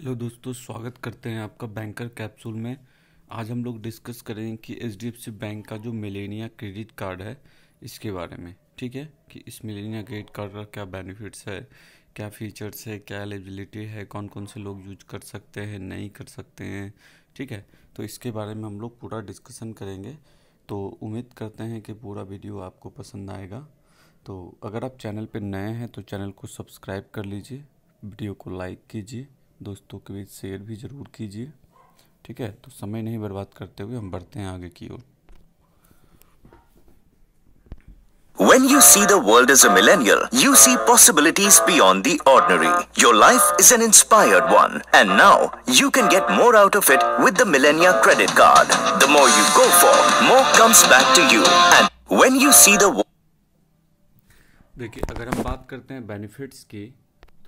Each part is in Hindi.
हेलो दोस्तों स्वागत करते हैं आपका बैंकर कैप्सूल में आज हम लोग डिस्कस करेंगे कि एच बैंक का जो मिलेनिया क्रेडिट कार्ड है इसके बारे में ठीक है कि इस मिलेनिया क्रेडिट कार्ड का क्या बेनिफिट्स है क्या फीचर्स है क्या एलिजिबिलिटी है कौन कौन से लोग यूज कर सकते हैं नहीं कर सकते हैं ठीक है तो इसके बारे में हम लोग पूरा डिस्कसन करेंगे तो उम्मीद करते हैं कि पूरा वीडियो आपको पसंद आएगा तो अगर आप चैनल पर नए हैं तो चैनल को सब्सक्राइब कर लीजिए वीडियो को लाइक कीजिए दोस्तों के बीच शेयर भी ज़रूर कीजिए ठीक है तो समय नहीं बर्बाद करते हुए हम बढ़ते हैं आगे की ओर When you see the world as a millennial, you see possibilities beyond the ordinary. Your life is an inspired one. And now, you can get more out of it with the Millennia Credit Card. The more you go for, more comes back to you. And when you see the... देखिए अगर हम बात करते हैं बेनिफिट्स की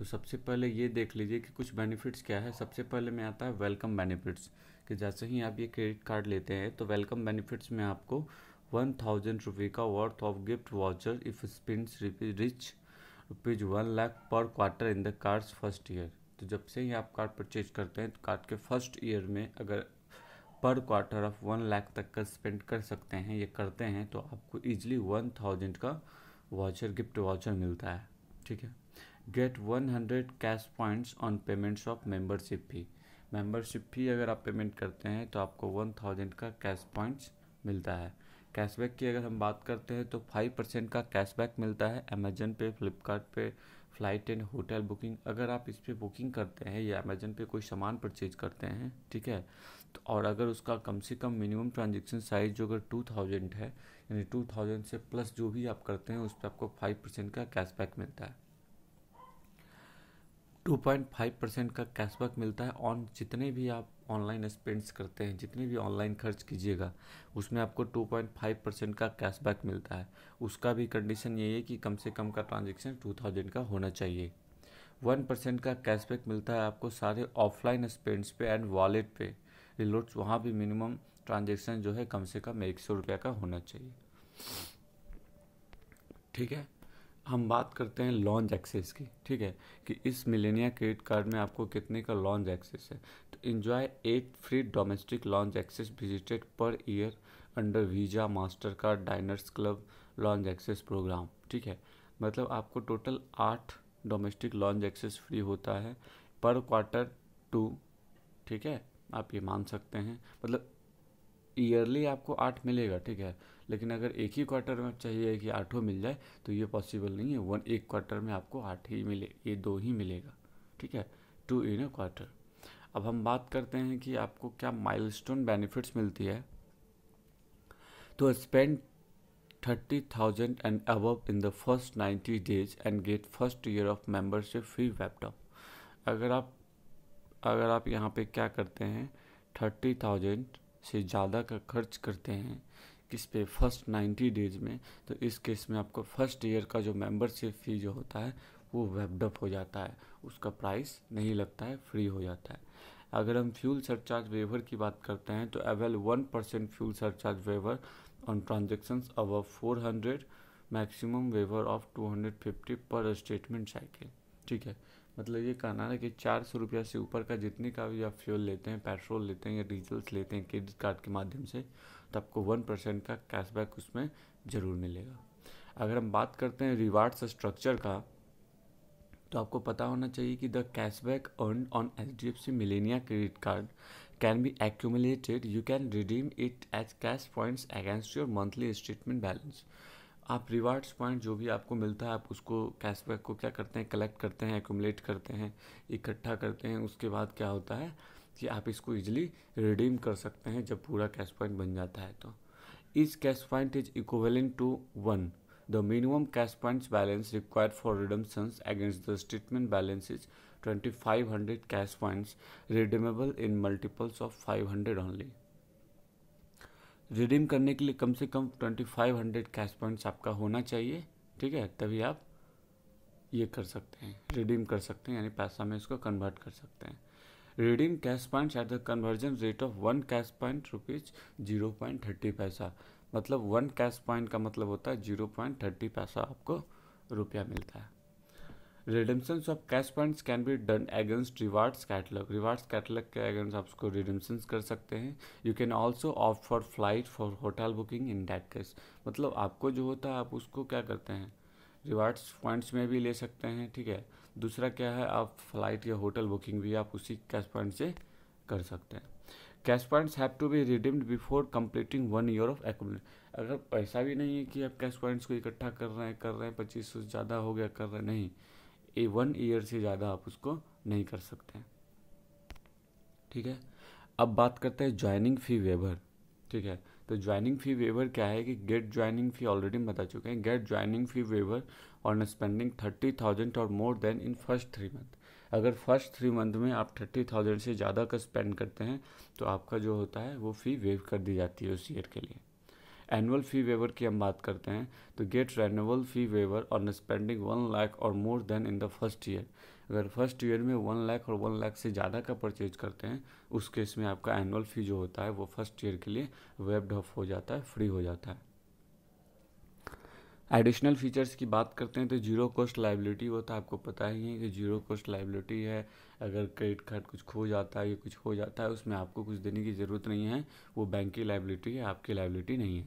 तो सबसे पहले ये देख लीजिए कि कुछ बेनिफिट्स क्या है सबसे पहले में आता है वेलकम बेनिफिट्स कि जैसे ही आप ये क्रेडिट कार्ड लेते हैं तो वेलकम बेनिफिट्स में आपको वन थाउजेंड रुपये का worth of gift voucher if rupees reach rupees one lakh पर quarter in the cards first year तो जब से ही आप कार्ड परचेज करते हैं तो कार्ड के फर्स्ट ईयर में अगर पर क्वार्टर ऑफ वन लाख तक का स्पेंड कर सकते हैं ये करते हैं तो आपको ईजिली वन थाउजेंड का वाचर गिफ्ट वाचर मिलता है ठीक है get 100 cash points on payments of membership fee membership fee अगर आप पेमेंट करते हैं तो आपको 1000 का कैश पॉइंट्स मिलता है कैशबैक की अगर हम बात करते हैं तो 5 परसेंट का कैशबैक मिलता है अमेजन पे फ्लिपकार्ट पे फ्लाइट एंड होटल बुकिंग अगर आप इस पर बुकिंग करते हैं या अमेजन पे कोई सामान परचेज करते हैं ठीक है तो और अगर उसका कम से कम मिनिमम ट्रांजेक्शन साइज जो अगर टू थाउजेंड है यानी टू थाउजेंड से प्लस जो भी आप करते हैं उस पर आपको फाइव परसेंट का कैशबैक मिलता है 2.5 परसेंट का कैशबैक मिलता है ऑन जितने भी आप ऑनलाइन स्पेंड्स करते हैं जितने भी ऑनलाइन खर्च कीजिएगा उसमें आपको 2.5 परसेंट का कैशबैक मिलता है उसका भी कंडीशन यही है कि कम से कम का ट्रांजेक्शन 2000 का होना चाहिए 1 परसेंट का कैशबैक मिलता है आपको सारे ऑफलाइन स्पेंड्स पे एंड वॉलेट पे रिलोट्स वहाँ भी मिनिमम ट्रांजेक्शन जो है कम से कम एक सौ रुपये का होना चाहिए ठीक है हम बात करते हैं लॉन्च एक्सेस की ठीक है कि इस मिलेनिया क्रेडिट कार्ड में आपको कितने का लॉन्च एक्सेस है तो enjoy eight free domestic lounge access visited per year under Visa Mastercard Diners Club lounge access program ठीक है मतलब आपको टोटल आठ डोमेस्टिक लॉन्च एक्सेस फ्री होता है पर क्वार्टर टू ठीक है आप ये मान सकते हैं मतलब ईयरली आपको आठ मिलेगा ठीक है लेकिन अगर एक ही क्वार्टर में चाहिए कि आठों मिल जाए तो ये पॉसिबल नहीं है वन एक क्वार्टर में आपको आठ ही मिले ये दो ही मिलेगा ठीक है टू इन ए क्वार्टर अब हम बात करते हैं कि आपको क्या माइलस्टोन बेनिफिट्स मिलती है तो spend thirty thousand and above in the first ninety days and get first year of membership free laptop अगर आप अगर आप यहाँ पे क्या करते हैं थर्टी थाउजेंड से ज़्यादा का खर्च करते हैं किस पे फर्स्ट नाइन्टी डेज में तो इस केस में आपको फर्स्ट ईयर का जो मेंबरशिप फ़ी जो होता है वो वेबडप हो जाता है उसका प्राइस नहीं लगता है फ्री हो जाता है अगर हम फ्यूल सरचार्ज वेवर की बात करते हैं तो avail one percent fuel surcharge waiver on transactions अब four hundred maximum waiver of two hundred fifty per statement cycle ठीक है मतलब ये कहना है कि चार सौ रुपया से ऊपर का जितने का भी आप फ्यूल लेते हैं पेट्रोल लेते हैं या डीजल्स लेते हैं क्रेडिट कार्ड के माध्यम से तो आपको वन परसेंट का कैशबैक उसमें ज़रूर मिलेगा अगर हम बात करते हैं रिवार्ड्स स्ट्रक्चर का तो आपको पता होना चाहिए कि the cashback earn on H D F C Millennia credit card can be accumulated you can redeem it as cash points against your monthly statement balance आप रिवार्ड्स पॉइंट जो भी आपको मिलता है आप उसको कैशबैक को क्या करते हैं कलेक्ट करते हैं एकमुलेट करते हैं इकट्ठा करते हैं उसके बाद क्या होता है कि आप इसको इजीली रिडीम कर सकते हैं जब पूरा कैश पॉइंट बन जाता है तो इस cash point is equivalent to one the minimum cash points balance required for redemptions against the statement balance is twenty five hundred cash points redeemable in multiples of five hundred only redeem करने के लिए कम से कम twenty five hundred cash points आपका होना चाहिए ठीक है तभी आप ये कर सकते हैं रिडीम कर सकते हैं यानी पैसा में इसको कन्वर्ट कर सकते हैं redeem cash points at the conversion rate of one cash point rupees zero point thirty paisa मतलब वन कैश पॉइंट का मतलब होता है जीरो पॉइंट थर्टी पैसा आपको रुपया मिलता है redemptions of cash points can be done against rewards catalogue rewards catalogue के अगेंस्ट आप उसको रिडम्सन्स कर सकते हैं you can also opt for flight for hotel booking in that case मतलब आपको जो होता है आप उसको क्या करते हैं रिवार्ड्स पॉइंट्स में भी ले सकते हैं ठीक है दूसरा क्या है आप फ्लाइट या होटल बुकिंग भी आप उसी कैश पॉइंट से कर सकते हैं cash points have to be redeemed before completing one year of accommodate अगर पैसा भी नहीं है कि आप कैश पॉइंट्स को इकट्ठा कर रहे हैं कर रहे हैं पच्चीस सौ ज़्यादा हो गया कर रहे हैं नहीं ए वन ईयर से ज़्यादा आप उसको नहीं कर सकते ठीक है अब बात करते हैं ज्वाइनिंग फ़ी वेवर ठीक है तो ज्वाइनिंग फ़ी वेवर क्या है कि गेट ज्वाइनिंग फ़ी ऑलरेडी बता चुके हैं get joining fee waiver on spending thirty thousand और more than in first three month अगर फर्स्ट थ्री मंथ में आप थर्टी थाउजेंड से ज़्यादा का स्पेंड करते हैं तो आपका जो होता है वो फ़ी वेव कर दी जाती है उस ईयर के लिए एनुअल फ़ी वेवर की हम बात करते हैं तो get renewal fee waiver on spending one lakh और more than in the first year अगर फर्स्ट ईयर में वन लाख और वन लाख से ज़्यादा का परचेज करते हैं उस केस में आपका एनुअल फ़ी जो होता है वो फर्स्ट ईयर के लिए वेब्ड ऑफ हो जाता है फ्री हो जाता है एडिशनल फीचर्स की बात करते हैं तो जीरो कॉस्ट लाइबिलिटी वो तो आपको पता ही है कि जीरो कॉस्ट लाइबिलिटी है अगर क्रेडिट कार्ड कुछ खो जाता है या कुछ हो जाता है उसमें आपको कुछ देने की ज़रूरत नहीं है वो बैंक की लाइबिलिटी है आपकी लाइबिलिटी नहीं है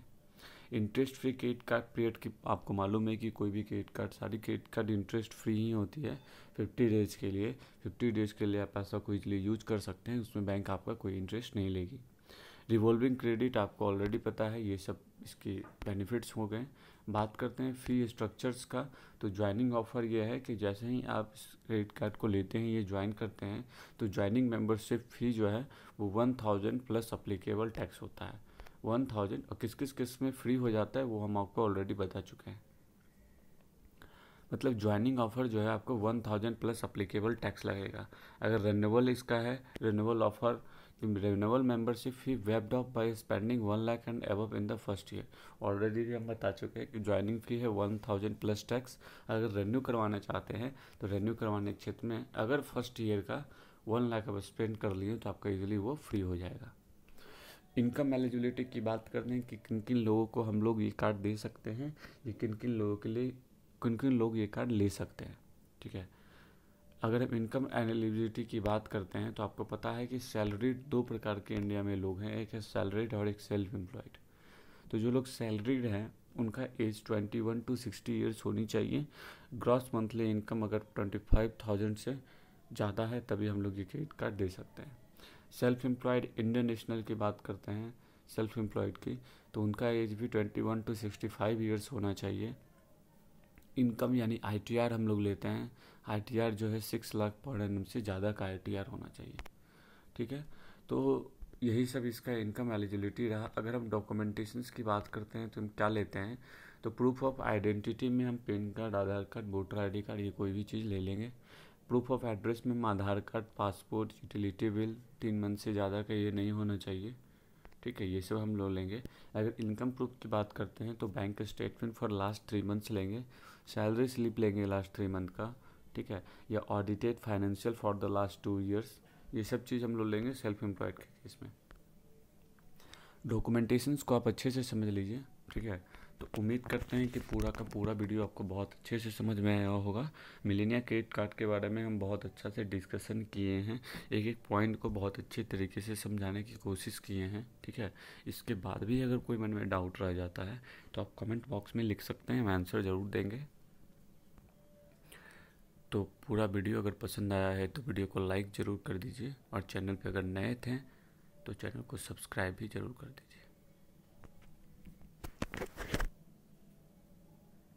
interest free credit card period की आपको मालूम है कि कोई भी क्रेडिट कार्ड सारी क्रेडिट कार्ड इंटरेस्ट फ्री ही होती है फिफ्टी डेज़ के लिए फिफ्टी डेज़ के लिए आप पैसा को ईजिली यूज कर सकते हैं उसमें बैंक आपका कोई इंटरेस्ट नहीं लेगी रिवॉल्विंग क्रेडिट आपको ऑलरेडी पता है ये सब इसके बेनिफिट्स हो गए बात करते हैं फ़ी स्ट्रक्चर्स का तो ज्वाइनिंग ऑफ़र यह है कि जैसे ही आप इस क्रेडिट कार्ड को लेते हैं ये ज्वाइन करते हैं तो ज्वाइनिंग मेंबरशिप फ़ी जो है वो one thousand plus applicable tax होता है वन थाउजेंड और किस किस किस में फ्री हो जाता है वो हम आपको ऑलरेडी बता चुके हैं मतलब ज्वाइनिंग ऑफर जो है आपको one thousand plus applicable tax लगेगा अगर रेनोवल इसका है renewal offer renewable membership fee waived off by spending one lakh and above in the first year already भी हम बता चुके हैं कि ज्वाइनिंग फ़ी है वन थाउजेंड प्लस टैक्स अगर रेन्यू करवाना चाहते हैं तो रेन्यू करवाने के क्षेत्र में अगर फर्स्ट ईयर का वन लाख अब स्पेंड कर लिए तो आपका इजिली वो फ्री हो जाएगा इनकम एलिजिबिलिटी की बात करते हैं कि किन किन लोगों को हम लोग ये कार्ड दे सकते हैं ये किन किन लोगों के लिए किन किन लोग ये कार्ड ले सकते हैं ठीक है अगर हम इनकम एलिजिबिलिटी की बात करते हैं तो आपको पता है कि सैलरीड दो प्रकार के इंडिया में लोग हैं एक है सैलरीड और एक सेल्फ एम्प्लॉयड तो जो लोग सैलरीड हैं उनका एज 21 टू 60 इयर्स होनी चाहिए ग्रॉस मंथली इनकम अगर 25,000 से ज़्यादा है तभी हम लोग ये क्रेडिट कार्ड दे सकते हैं सेल्फ एम्प्लॉयड इंडियन नेशनल की बात करते हैं सेल्फ एम्प्लॉयड की तो उनका एज भी 21 टू 65 इयर्स होना चाहिए इनकम यानी आई हम लोग लेते हैं आर जो है सिक्स लाख पर एन से ज़्यादा का आर होना चाहिए ठीक है तो यही सब इसका इनकम एलिजिबिलिटी रहा अगर हम डॉक्यूमेंटेशन की बात करते हैं तो हम क्या लेते हैं तो प्रूफ ऑफ आइडेंटिटी में हम PAN card Aadhaar card voter I card ये कोई भी चीज़ ले लेंगे प्रूफ ऑफ एड्रेस में हम Aadhaar card passport utility bill तीन मंथ से ज़्यादा का ये नहीं होना चाहिए ठीक है ये सब हम लो लेंगे अगर इनकम प्रूफ की बात करते हैं तो bank statement for last three months लेंगे सैलरी स्लिप लेंगे लास्ट थ्री मंथ का ठीक है या audited financial for the last two years ये सब चीज़ हम लोग लेंगे सेल्फ एम्प्लॉयड के केस में डॉक्यूमेंटेशंस को आप अच्छे से समझ लीजिए ठीक है तो उम्मीद करते हैं कि पूरा का पूरा वीडियो आपको बहुत अच्छे से समझ में आया होगा मिलेनिया क्रेडिट कार्ड के बारे में हम बहुत अच्छा से डिस्कशन किए हैं एक एक पॉइंट को बहुत अच्छे तरीके से समझाने की कोशिश किए हैं ठीक है इसके बाद भी अगर कोई मन में डाउट रह जाता है तो आप कमेंट बॉक्स में लिख सकते हैं हम आंसर ज़रूर देंगे तो पूरा वीडियो अगर पसंद आया है तो वीडियो को लाइक ज़रूर कर दीजिए और चैनल पे अगर नए थे तो चैनल को सब्सक्राइब भी ज़रूर कर दीजिए